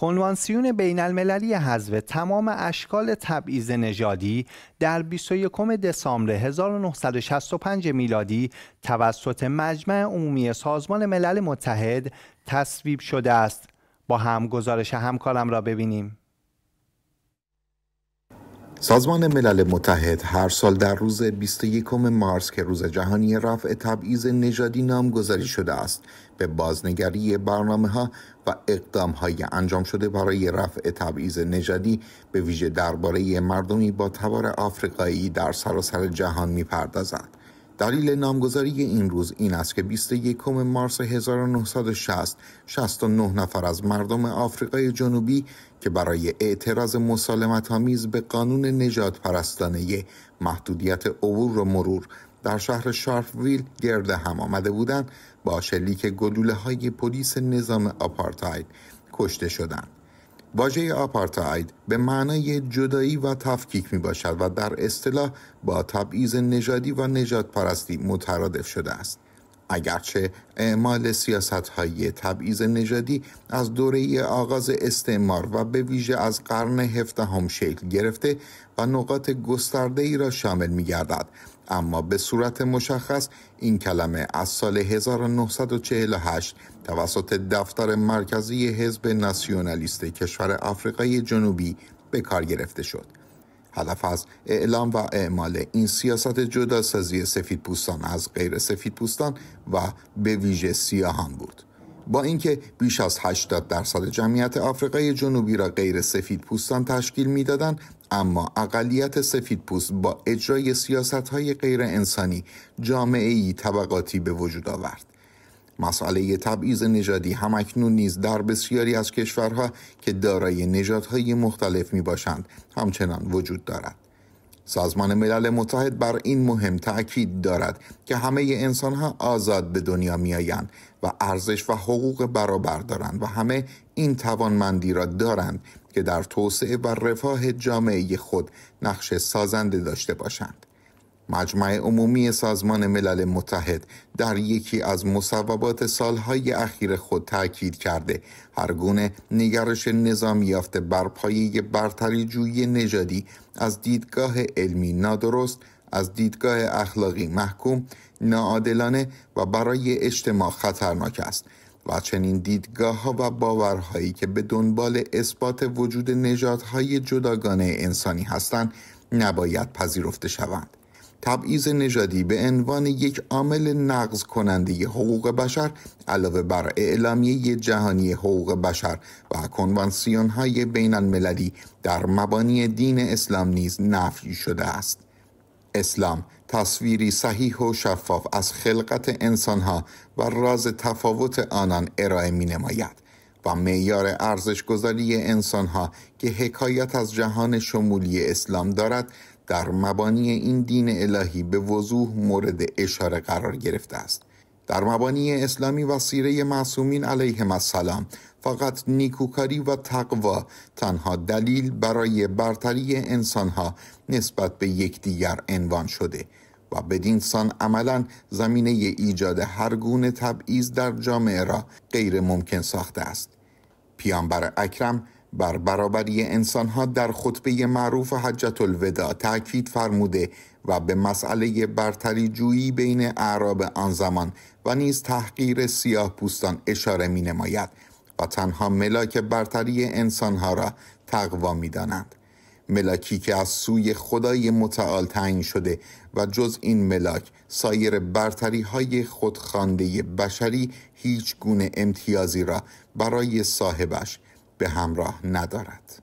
کنوانسیون بین المللی حذف تمام اشکال تبعیض نژادی در 21 دسامبر 1965 میلادی توسط مجمع عمومی سازمان ملل متحد تصویب شده است. با هم گزارش همکارم را ببینیم. سازمان ملل متحد هر سال در روز 21 مارس که روز جهانی رفع تبعیض نژادی نامگذاری شده است به بازنگری برنامه ها و اقدام انجام شده برای رفع تبعیض نژادی به ویژه درباره مردمی با تبار آفریقایی در سراسر جهان میپردازد. دلیل نامگذاری این روز این است که 21 مارس 1960 69 نفر از مردم آفریقای جنوبی که برای اعتراض مسالمت آمیز به قانون نجات پرستانه محدودیت عبور و مرور در شهر شارفویل گرده هم آمده بودند با شلیک گلوله های پلیس نظام آپارتاید کشته شدند. واژه آپارتاید به معنای جدایی و تفکیک می باشد و در اصطلاح با تبعیض نژادی و نجات پرستی مترادف شده است. اگرچه اعمال سیاست های تبعیض نژادی از دوره آغاز استعمار و به ویژه از قرن هفدهم شکل گرفته و نقاط گسترده ای را شامل می گردد اما به صورت مشخص این کلمه از سال 1948 توسط دفتر مرکزی حزب ناسیونالیست کشور آفریقای جنوبی به کار گرفته شد هدف از اعلام و اعمال این سیاست جداسازی سفید پوستان از غیر سفید پوستان و به ویژه سیاهان بود. با اینکه بیش از 80 درصد جمعیت آفریقای جنوبی را غیر سفید پوستان تشکیل میدادند اما اقلیت سفید پوست با اجرای سیاست های غیر انسانی جامعه ای طبقاتی به وجود آورد مسئله تبعیض نژادی اکنون نیز در بسیاری از کشورها که دارای نژادهای مختلف می باشند همچنان وجود دارد. سازمان ملل متحد بر این مهم تاکید دارد که همه انسانها آزاد به دنیا آیند و ارزش و حقوق برابر دارند و همه این توانمندی را دارند که در توسعه و رفاه جامعه خود نقش سازنده داشته باشند. مجمع عمومی سازمان ملل متحد در یکی از مصوبات سالهای اخیر خود تاکید کرده هرگونه نگرش نظامی یافته بر پایه برتری جویی نژادی از دیدگاه علمی نادرست از دیدگاه اخلاقی محکوم ناعادلانه و برای اجتماع خطرناک است و چنین دیدگاه ها و باورهایی که به دنبال اثبات وجود نژادهای جداگانه انسانی هستند نباید پذیرفته شوند تبعیض نژادی به عنوان یک عامل نقض کننده حقوق بشر علاوه بر اعلامیه جهانی حقوق بشر و کنوانسیون های بین المللی در مبانی دین اسلام نیز نفی شده است. اسلام تصویری صحیح و شفاف از خلقت انسانها و راز تفاوت آنان ارائه می نماید. و معیار ارزشگذاری انسانها که حکایت از جهان شمولی اسلام دارد در مبانی این دین الهی به وضوح مورد اشاره قرار گرفته است در مبانی اسلامی و سیره معصومین علیه السلام فقط نیکوکاری و تقوا تنها دلیل برای برتری انسانها نسبت به یکدیگر عنوان شده و بدین سان عملا زمینه ایجاد هر گونه تبعیض در جامعه را غیر ممکن ساخته است پیامبر اکرم بر برابری انسانها در خطبه معروف حجت الودا تاکید فرموده و به مسئله برتری جویی بین اعراب آن زمان و نیز تحقیر سیاه پوستان اشاره می نماید و تنها ملاک برتری انسانها را تقوا می دانند. ملاکی که از سوی خدای متعال تعیین شده و جز این ملاک سایر برتری های خودخوانده بشری هیچ گونه امتیازی را برای صاحبش به همراه ندارد